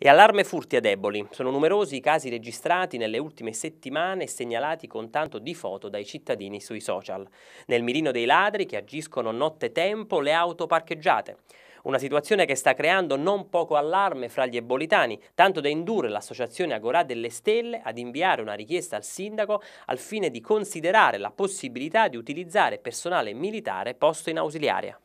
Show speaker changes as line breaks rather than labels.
E allarme furti a deboli. Sono numerosi i casi registrati nelle ultime settimane e segnalati con tanto di foto dai cittadini sui social. Nel mirino dei ladri che agiscono nottetempo le auto parcheggiate. Una situazione che sta creando non poco allarme fra gli ebolitani, tanto da indurre l'associazione Agorà delle Stelle ad inviare una richiesta al sindaco al fine di considerare la possibilità di utilizzare personale militare posto in ausiliaria.